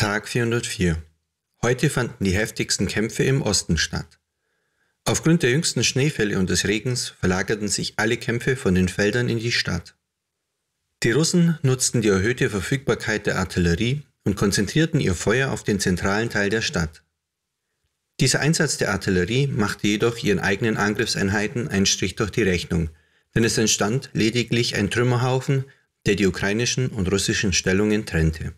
Tag 404. Heute fanden die heftigsten Kämpfe im Osten statt. Aufgrund der jüngsten Schneefälle und des Regens verlagerten sich alle Kämpfe von den Feldern in die Stadt. Die Russen nutzten die erhöhte Verfügbarkeit der Artillerie und konzentrierten ihr Feuer auf den zentralen Teil der Stadt. Dieser Einsatz der Artillerie machte jedoch ihren eigenen Angriffseinheiten einen Strich durch die Rechnung, denn es entstand lediglich ein Trümmerhaufen, der die ukrainischen und russischen Stellungen trennte.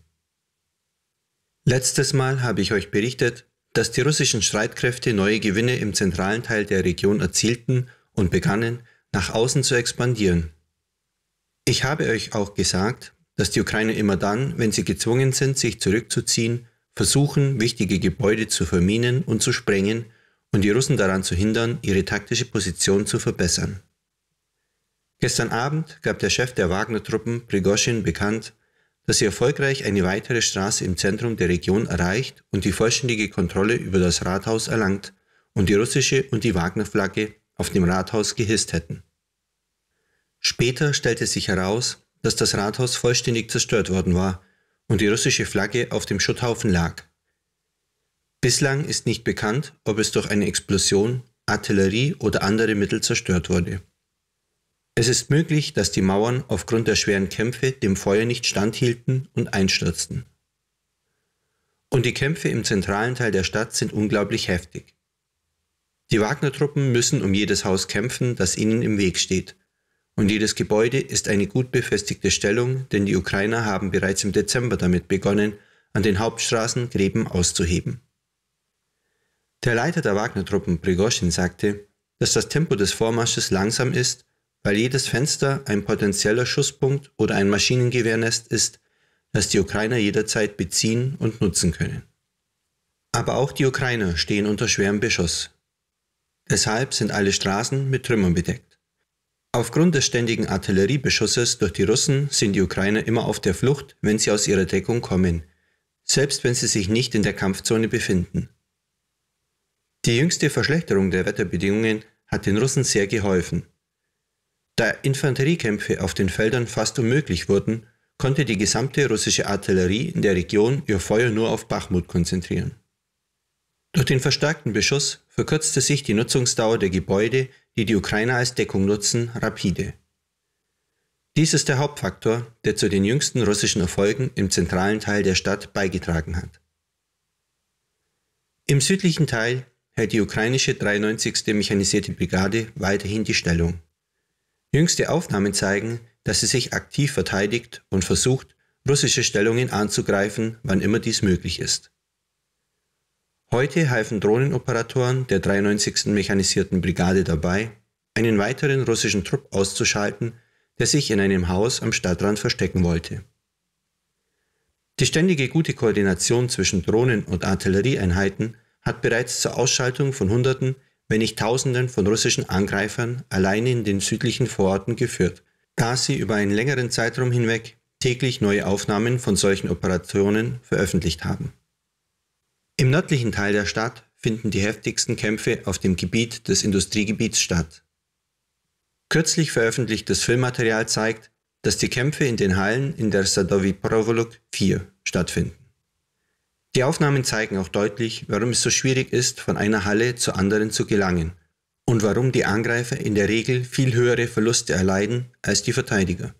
Letztes Mal habe ich euch berichtet, dass die russischen Streitkräfte neue Gewinne im zentralen Teil der Region erzielten und begannen, nach außen zu expandieren. Ich habe euch auch gesagt, dass die Ukrainer immer dann, wenn sie gezwungen sind, sich zurückzuziehen, versuchen, wichtige Gebäude zu verminen und zu sprengen und die Russen daran zu hindern, ihre taktische Position zu verbessern. Gestern Abend gab der Chef der Wagner-Truppen, Prigoshin, bekannt, dass sie erfolgreich eine weitere Straße im Zentrum der Region erreicht und die vollständige Kontrolle über das Rathaus erlangt und die russische und die Wagner-Flagge auf dem Rathaus gehisst hätten. Später stellte sich heraus, dass das Rathaus vollständig zerstört worden war und die russische Flagge auf dem Schutthaufen lag. Bislang ist nicht bekannt, ob es durch eine Explosion, Artillerie oder andere Mittel zerstört wurde. Es ist möglich, dass die Mauern aufgrund der schweren Kämpfe dem Feuer nicht standhielten und einstürzten. Und die Kämpfe im zentralen Teil der Stadt sind unglaublich heftig. Die Wagner-Truppen müssen um jedes Haus kämpfen, das ihnen im Weg steht. Und jedes Gebäude ist eine gut befestigte Stellung, denn die Ukrainer haben bereits im Dezember damit begonnen, an den Hauptstraßen Gräben auszuheben. Der Leiter der Wagner-Truppen, Prigoschin, sagte, dass das Tempo des Vormarsches langsam ist weil jedes Fenster ein potenzieller Schusspunkt oder ein Maschinengewehrnest ist, das die Ukrainer jederzeit beziehen und nutzen können. Aber auch die Ukrainer stehen unter schwerem Beschuss. Deshalb sind alle Straßen mit Trümmern bedeckt. Aufgrund des ständigen Artilleriebeschusses durch die Russen sind die Ukrainer immer auf der Flucht, wenn sie aus ihrer Deckung kommen, selbst wenn sie sich nicht in der Kampfzone befinden. Die jüngste Verschlechterung der Wetterbedingungen hat den Russen sehr geholfen. Da Infanteriekämpfe auf den Feldern fast unmöglich wurden, konnte die gesamte russische Artillerie in der Region ihr Feuer nur auf Bachmut konzentrieren. Durch den verstärkten Beschuss verkürzte sich die Nutzungsdauer der Gebäude, die die Ukrainer als Deckung nutzen, rapide. Dies ist der Hauptfaktor, der zu den jüngsten russischen Erfolgen im zentralen Teil der Stadt beigetragen hat. Im südlichen Teil hält die ukrainische 93. Mechanisierte Brigade weiterhin die Stellung. Jüngste Aufnahmen zeigen, dass sie sich aktiv verteidigt und versucht, russische Stellungen anzugreifen, wann immer dies möglich ist. Heute halfen Drohnenoperatoren der 93. Mechanisierten Brigade dabei, einen weiteren russischen Trupp auszuschalten, der sich in einem Haus am Stadtrand verstecken wollte. Die ständige gute Koordination zwischen Drohnen- und Artillerieeinheiten hat bereits zur Ausschaltung von Hunderten wenn nicht Tausenden von russischen Angreifern alleine in den südlichen Vororten geführt, da sie über einen längeren Zeitraum hinweg täglich neue Aufnahmen von solchen Operationen veröffentlicht haben. Im nördlichen Teil der Stadt finden die heftigsten Kämpfe auf dem Gebiet des Industriegebiets statt. Kürzlich veröffentlichtes Filmmaterial zeigt, dass die Kämpfe in den Hallen in der Sadovi Provoluk 4 stattfinden. Die Aufnahmen zeigen auch deutlich, warum es so schwierig ist, von einer Halle zur anderen zu gelangen und warum die Angreifer in der Regel viel höhere Verluste erleiden als die Verteidiger.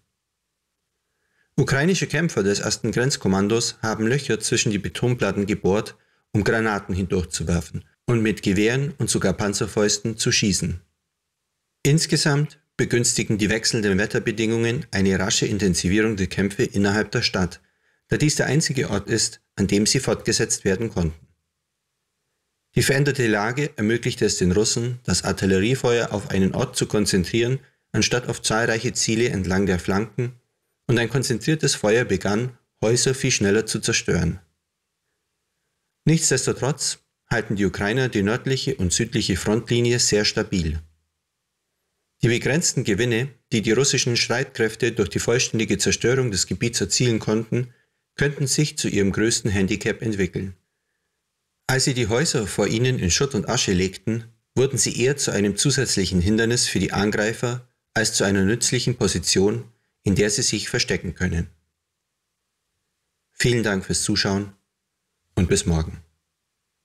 Ukrainische Kämpfer des ersten Grenzkommandos haben Löcher zwischen die Betonplatten gebohrt, um Granaten hindurchzuwerfen und mit Gewehren und sogar Panzerfäusten zu schießen. Insgesamt begünstigen die wechselnden Wetterbedingungen eine rasche Intensivierung der Kämpfe innerhalb der Stadt, da dies der einzige Ort ist, an dem sie fortgesetzt werden konnten. Die veränderte Lage ermöglichte es den Russen, das Artilleriefeuer auf einen Ort zu konzentrieren, anstatt auf zahlreiche Ziele entlang der Flanken, und ein konzentriertes Feuer begann, Häuser viel schneller zu zerstören. Nichtsdestotrotz halten die Ukrainer die nördliche und südliche Frontlinie sehr stabil. Die begrenzten Gewinne, die die russischen Streitkräfte durch die vollständige Zerstörung des Gebiets erzielen konnten, könnten sich zu ihrem größten Handicap entwickeln. Als sie die Häuser vor ihnen in Schutt und Asche legten, wurden sie eher zu einem zusätzlichen Hindernis für die Angreifer als zu einer nützlichen Position, in der sie sich verstecken können. Vielen Dank fürs Zuschauen und bis morgen.